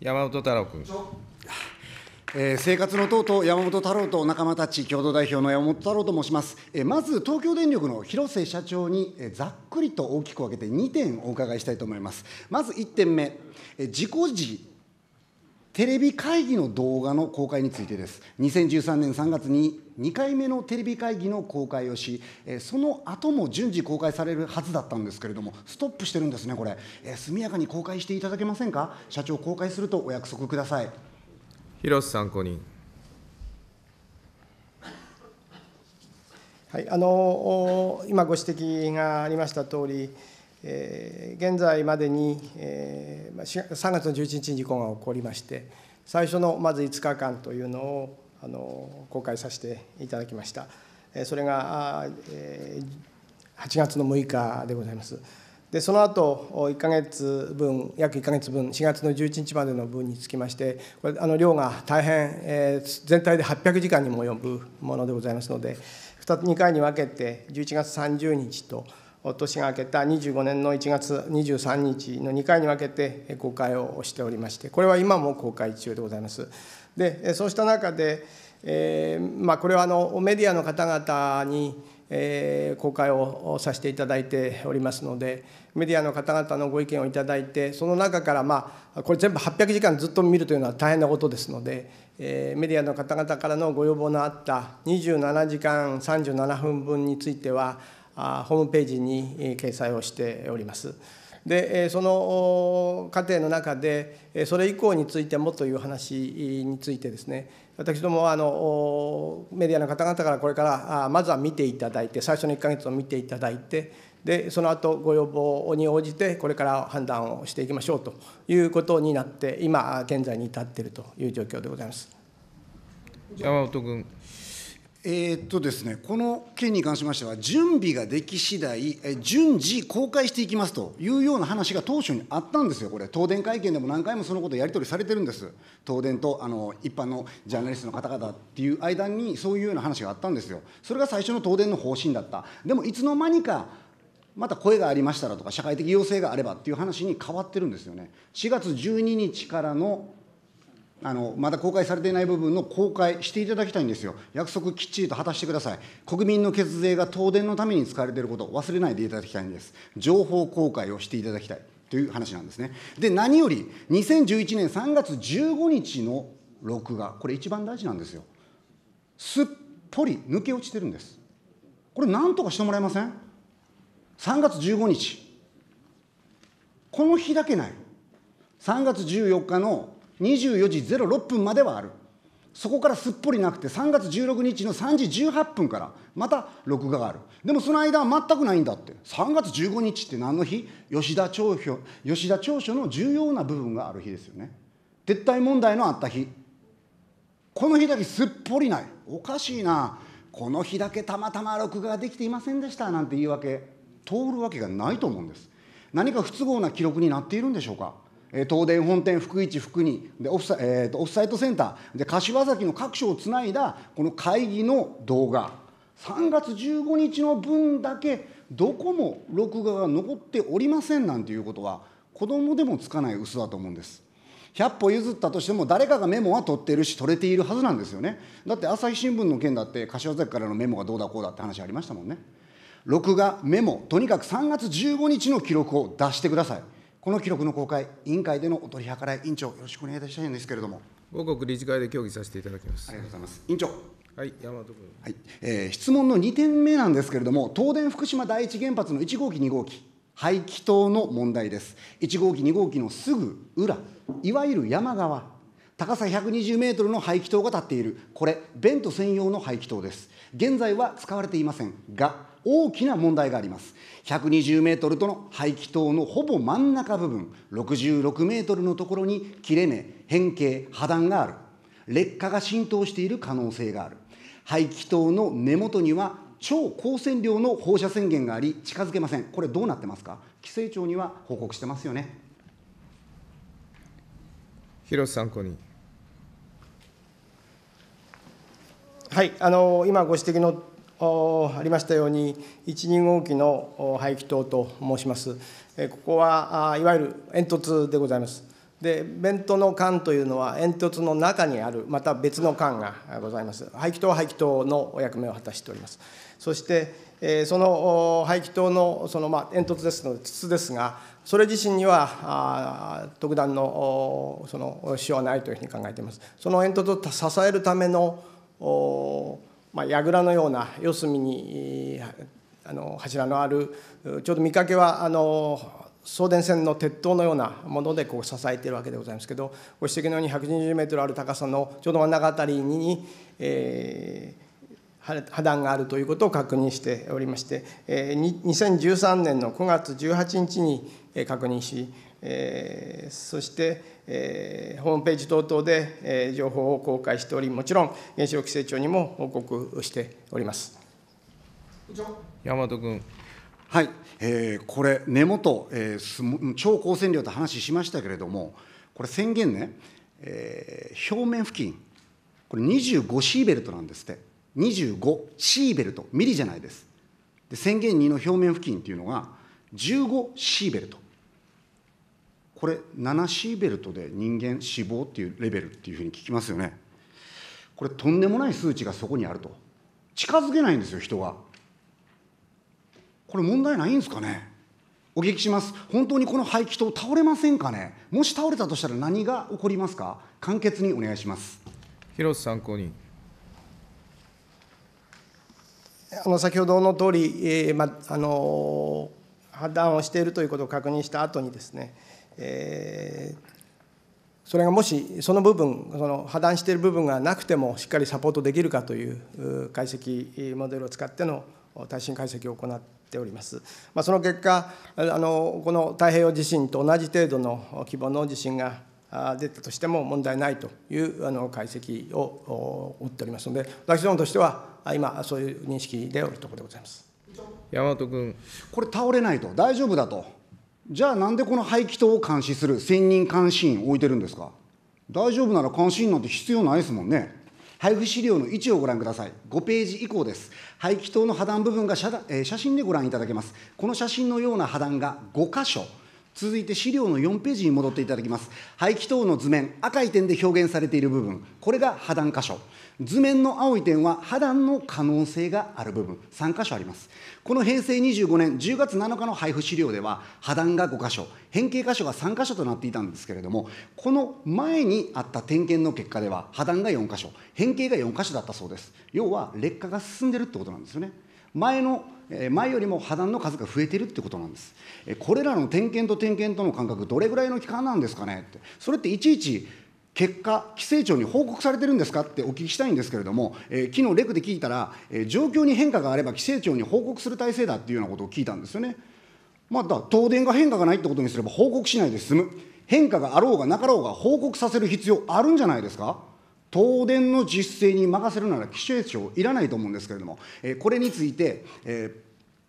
山本太郎君。えー、生活の党と山本太郎と仲間たち共同代表の山本太郎と申します、えー、まず東京電力の広瀬社長に、えー、ざっくりと大きく分けて2点お伺いしたいと思いますまず1点目、えー、事故時テレビ会議の動画の公開についてです。2013年3月に2回目のテレビ会議の公開をし、その後も順次公開されるはずだったんですけれども、ストップしてるんですね、これ。速やかに公開していただけませんか社長、公開するとお約束ください。広瀬参考人。はい、あの今ご指摘がありました通り、現在までに、3月の11日に事故が起こりまして最初のまず5日間というのを公開させていただきました、それが、8月の6日でございますでその後1か月分約1か月分4月の11日までの分につきましてこれあの量が大変、えー、全体で800時間にも及ぶものでございますので 2, 2回に分けて11月30日と年が明けた25年の1月23日の2回に分けて公開をしておりまして、これは今も公開中でございます。で、そうした中で、えー、まあ、これはあのメディアの方々に、えー、公開をさせていただいておりますので、メディアの方々のご意見をいただいて、その中から、まあ、これ全部800時間ずっと見るというのは大変なことですので、えー、メディアの方々からのご要望のあった27時間37分分については、ホームページに掲載をしております。でその過程の中でそれ以降についてもという話についてですね私どもあのメディアの方々からこれからまずは見ていただいて最初の1か月を見ていただいてでその後ご要望に応じてこれから判断をしていきましょうということになって今現在に至っているという状況でございます。山本君えー、っとですね、この件に関しましては、準備ができ次第え、順次公開していきますというような話が当初にあったんですよ、これ、東電会見でも何回もそのことやり取りされてるんです、東電とあの一般のジャーナリストの方々っていう間に、そういうような話があったんですよ、それが最初の東電の方針だった、でもいつの間にか、また声がありましたらとか、社会的要請があればっていう話に変わってるんですよね。4月12日からのあのまだ公開されていない部分の公開していただきたいんですよ、約束きっちりと果たしてください、国民の血税が東電のために使われていることを忘れないでいただきたいんです、情報公開をしていただきたいという話なんですね。で、何より、2011年3月15日の録画、これ、一番大事なんですよ、すっぽり抜け落ちてるんです、これ、なんとかしてもらえません ?3 月15日、この日だけない、3月14日の24時06分まではある。そこからすっぽりなくて、3月16日の3時18分から、また録画がある。でもその間は全くないんだって。3月15日って何の日吉田長所、吉田長所の重要な部分がある日ですよね。撤退問題のあった日。この日だけすっぽりない。おかしいな。この日だけたまたま録画ができていませんでしたなんて言い訳、通るわけがないと思うんです。何か不都合な記録になっているんでしょうか。東電本店、福市、福にでオフサ、えーと、オフサイトセンターで、柏崎の各所をつないだこの会議の動画、3月15日の分だけ、どこも録画が残っておりませんなんていうことは、子どもでもつかない嘘だと思うんです。100歩譲ったとしても、誰かがメモは取ってるし、取れているはずなんですよね。だって、朝日新聞の件だって、柏崎からのメモがどうだこうだって話ありましたもんね。録画、メモ、とにかく3月15日の記録を出してください。この記録の公開、委員会でのお取り計らい、委員長、よろしくお願いいたしたいんですけれども。報告理事会で協議させていただきます。ありがとうございます。委員長。はい、山本君。はい、えー、質問の2点目なんですけれども、東電福島第一原発の1号機、2号機、排気塔の問題です。1号機、2号機のすぐ裏、いわゆる山側、高さ120メートルの排気塔が立っている、これ、ベント専用の排気塔です。現在は使われていませんが、大きな問題があります。120メートルとの排気塔のほぼ真ん中部分、66メートルのところに切れ目、変形、破断がある。劣化が浸透している可能性がある。排気塔の根元には超高線量の放射線源があり、近づけません。これどうなってますか規制庁には報告してますよね。広瀬参考人。はい、あの今ご指摘のありましたように、1、2号機の排気筒と申します。ここはいわゆる煙突でございます。で、弁当の管というのは煙突の中にある、また別の管がございます。排気筒は排気筒のお役目を果たしております。そして、その排気筒のそのまあ煙突ですので、筒ですが、それ自身には特段のその支障はないというふうに考えています。その煙突を支えるためのまあ、櫓のような四隅にあの柱のあるちょうど見かけはあの送電線の鉄塔のようなものでこう支えているわけでございますけどご指摘のように120メートルある高さのちょうど真ん中あたりに、えー、破断があるということを確認しておりまして、え2013年の9月18日に確認しえそして、えホームページ等々で、え情報を公開しており、もちろん原子力規制庁にも報告しております。大和君。はい、えー、これ、根元、えー、超高線量と話しましたけれども、これ、宣言ね、えー、表面付近、これ25シーベルトなんですって、25シーベルト、ミリじゃないです。で宣言2の表面付近っていうのが、15シーベルト。これ、7シーベルトで人間死亡っていうレベルっていうふうに聞きますよね。これ、とんでもない数値がそこにあると。近づけないんですよ、人が。これ、問題ないんですかね。お聞きします。本当にこの排気塔倒れませんかね。もし倒れたとしたら何が起こりますか。簡潔にお願いします。広瀬参考人。あの先ほどの通り、えーまあの破断をしているということを確認した後にですね、えーそれがもしその部分その破断している部分がなくてもしっかりサポートできるかという解析モデルを使っての耐震解析を行っております、まあ、その結果あのこの太平洋地震と同じ程度の規模の地震が出たとしても問題ないというあの解析を打っておりますので私どもとしては今そういう認識でおるところでございます山本君これ倒れないと大丈夫だとじゃあなんでこの排気筒を監視する専任監視員置いてるんですか大丈夫なら監視員なんて必要ないですもんね。配布資料の位置をご覧ください。5ページ以降です。排気筒の破断部分が写,、えー、写真でご覧いただけます。この写真のような破断が5箇所。続いて資料の4ページに戻っていただきます。排気等の図面、赤い点で表現されている部分、これが破断箇所。図面の青い点は破断の可能性がある部分、3箇所あります。この平成25年10月7日の配布資料では、破断が5箇所、変形箇所が3箇所となっていたんですけれども、この前にあった点検の結果では、破断が4箇所、変形が4箇所だったそうです。要は劣化が進んでるってことなんですよね。前の前よりも破断の数が増えてるってことなんです。これらの点検と点検との間隔、どれぐらいの期間なんですかねって、それっていちいち結果、規制庁に報告されてるんですかってお聞きしたいんですけれども、えー、昨日レクで聞いたら、えー、状況に変化があれば規制庁に報告する体制だっていうようなことを聞いたんですよね。また、東電が変化がないってことにすれば報告しないで済む。変化があろうがなかろうが報告させる必要あるんじゃないですか東電の実勢に任せるなら、規制庁いらないと思うんですけれども、これについて、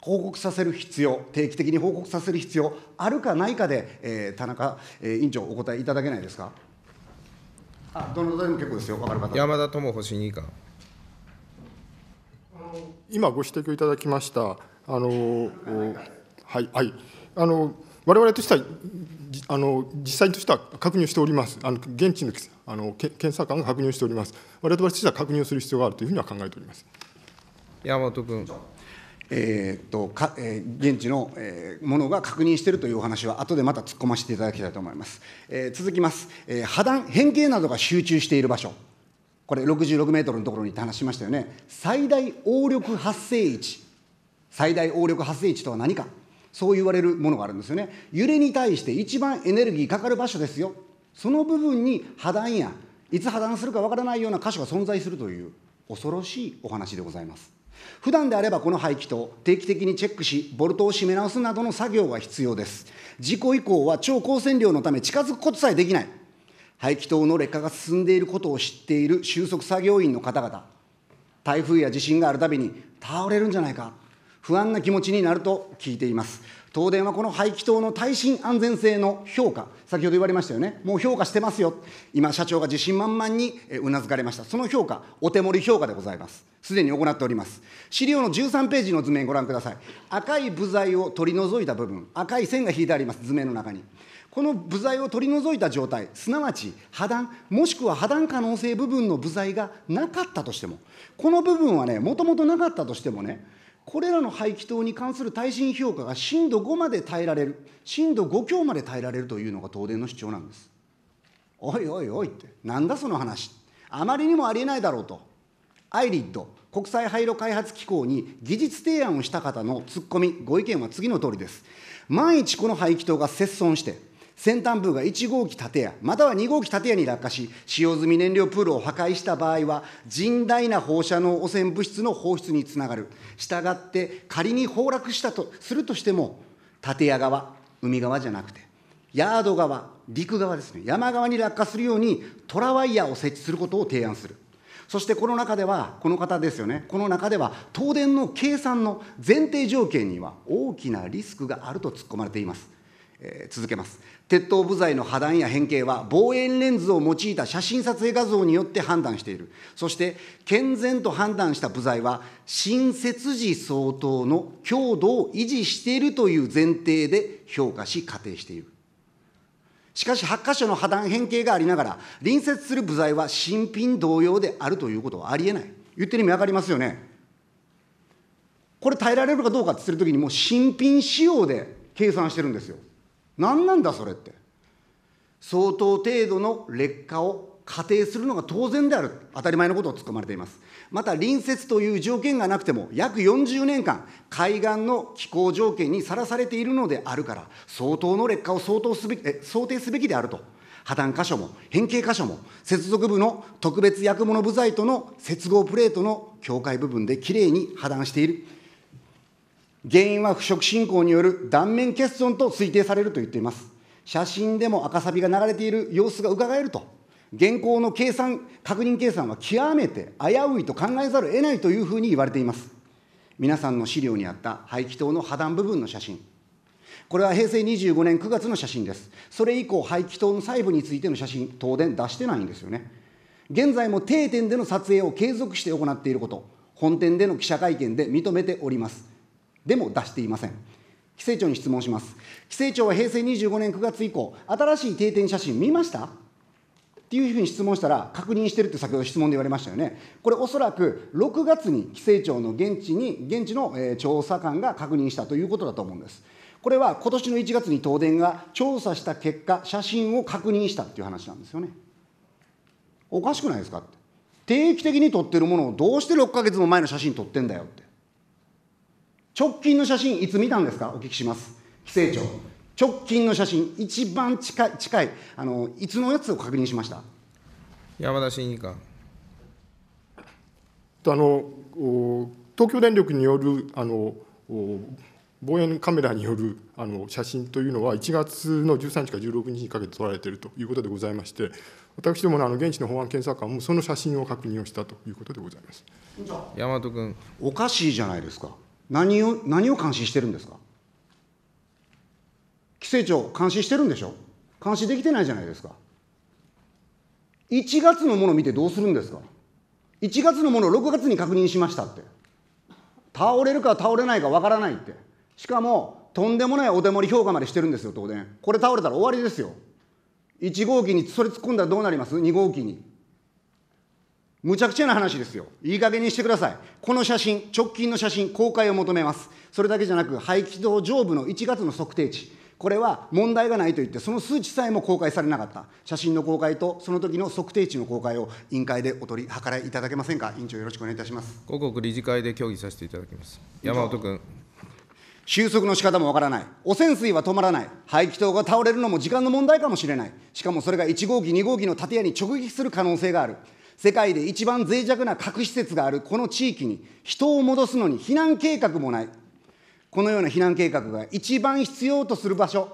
報告させる必要、定期的に報告させる必要、あるかないかで、えー、田中、えー、委員長、お答えいただけないですか。あどのでも結構ですよ、分かる方山田智保審議官。今、ご指摘をいただきました、あのはい、はい、あのわれわれとしてはあの実際としては確認しております、あの現地のあの検査官が確認しております、われわれとしては確認をする必要があるというふうには考えております山本君。えーとかえー、現地の、えー、ものが確認しているというお話は、後でまた突っ込ませていただきたいと思います。えー、続きます、えー、破断、変形などが集中している場所、これ、66メートルのところにって話しましたよね、最大応力発生位置、最大応力発生位置とは何か。そう言われるものがあるんですよね。揺れに対して一番エネルギーかかる場所ですよ。その部分に破談や、いつ破断するかわからないような箇所が存在するという、恐ろしいお話でございます。普段であればこの排気と定期的にチェックし、ボルトを締め直すなどの作業が必要です。事故以降は超高線量のため近づくことさえできない。排気筒の劣化が進んでいることを知っている収束作業員の方々、台風や地震があるたびに倒れるんじゃないか、不安な気持ちになると聞いています。東電はこの排気塔の耐震安全性の評価、先ほど言われましたよね、もう評価してますよ、今、社長が自信満々にうなずかれました、その評価、お手盛り評価でございます、すでに行っております。資料の13ページの図面、ご覧ください、赤い部材を取り除いた部分、赤い線が引いてあります、図面の中に。この部材を取り除いた状態、すなわち破断、もしくは破断可能性部分の部材がなかったとしても、この部分はね、もともとなかったとしてもね、これらの排気筒に関する耐震評価が震度5まで耐えられる、震度5強まで耐えられるというのが東電の主張なんです。おいおいおいって、なんだその話、あまりにもありえないだろうと、IRID・ 国際廃炉開発機構に技術提案をした方のツッコミ、ご意見は次の通りです。万一この排気筒が欠損して、先端部が1号機建屋、または2号機建屋に落下し、使用済み燃料プールを破壊した場合は、甚大な放射能汚染物質の放出につながる。したがって、仮に崩落したとするとしても、建屋側、海側じゃなくて、ヤード側、陸側ですね、山側に落下するように、トラワイヤーを設置することを提案する。そしてこの中では、この方ですよね、この中では、東電の計算の前提条件には大きなリスクがあると突っ込まれています。え続けます鉄塔部材の破断や変形は望遠レンズを用いた写真撮影画像によって判断しているそして健全と判断した部材は新設時相当の強度を維持しているという前提で評価し仮定しているしかし8か所の破断変形がありながら隣接する部材は新品同様であるということはありえない言ってる意味分かりますよねこれ耐えられるかどうかってするとる時にもう新品仕様で計算してるんですよ何なんだそれって相当程度の劣化を仮定するのが当然である当たり前のことを突っ込まれていますまた隣接という条件がなくても約40年間海岸の気候条件にさらされているのであるから相当の劣化を相当すべきえ想定すべきであると破綻箇所も変形箇所も接続部の特別薬物部材との接合プレートの境界部分できれいに破断している原因は腐食進行による断面欠損と推定されると言っています。写真でも赤サビが流れている様子が伺えると、現行の計算、確認計算は極めて危ういと考えざるを得ないというふうに言われています。皆さんの資料にあった排気筒の破断部分の写真、これは平成25年9月の写真です。それ以降、排気筒の細部についての写真、当然出してないんですよね。現在も定点での撮影を継続して行っていること、本店での記者会見で認めております。でも出していません。規制庁に質問します。規制庁は平成25年9月以降、新しい定点写真見ましたっていうふうに質問したら、確認してるって先ほど質問で言われましたよね。これおそらく6月に規制庁の現地に、現地の調査官が確認したということだと思うんです。これは今年の1月に東電が調査した結果、写真を確認したっていう話なんですよね。おかしくないですかって。定期的に撮ってるものをどうして6ヶ月も前の写真撮ってんだよって。直近の写真、いつ見たんですかお聞きします。規制庁。直近の写真、一番近い、近い、あの、いつのやつを確認しました山田審議官。あの、東京電力による、あの、望遠カメラによるあの写真というのは、1月の13日から16日にかけて撮られているということでございまして、私どものあの現地の保安検査官もその写真を確認をしたということでございます。山本君。おかしいじゃないですか。何を、何を監視してるんですか規制庁、監視してるんでしょ監視できてないじゃないですか。1月のもの見てどうするんですか ?1 月のものを6月に確認しましたって。倒れるか倒れないかわからないって。しかも、とんでもないお手盛り評価までしてるんですよ、東電。これ倒れたら終わりですよ。1号機にそれ突っ込んだらどうなります ?2 号機に。むちゃくちゃな話ですよ。いい加減にしてください。この写真、直近の写真、公開を求めます。それだけじゃなく、排気道上部の1月の測定値、これは問題がないと言って、その数値さえも公開されなかった、写真の公開と、その時の測定値の公開を委員会でお取り計らいいただけませんか、委員長、よろしくお願いいたします広告理事会で協議させていただきます。山本君収束の仕方もわからない、汚染水は止まらない、排気筒が倒れるのも時間の問題かもしれない、しかもそれが1号機、2号機の建屋に直撃する可能性がある。世界で一番脆弱な核施設があるこの地域に人を戻すのに避難計画もない。このような避難計画が一番必要とする場所、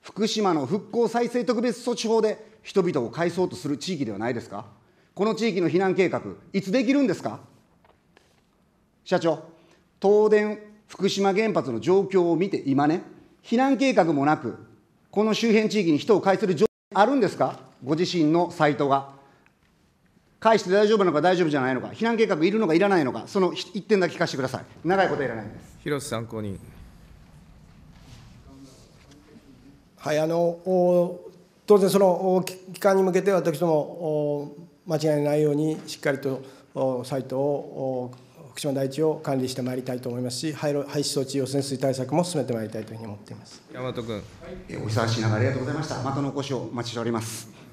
福島の復興再生特別措置法で人々を返そうとする地域ではないですか。この地域の避難計画、いつできるんですか社長、東電福島原発の状況を見て今ね、避難計画もなく、この周辺地域に人を介する状況あるんですか、ご自身のサイトが。返して大丈夫なのか大丈夫じゃないのか、避難計画いるのかいらないのか、その一点だけ聞かせてください。長いこといらないんです。広瀬参考人。はい、あの当然、その期間に向けて私ども間違いないようにしっかりとサイトを福島第一を管理してまいりたいと思いますし廃廃止措置汚染水対策も進めてまいりたいというふうに思っています山本君、はい、お忙しい中、ありがとうございましたまたのお越しをお待ちしております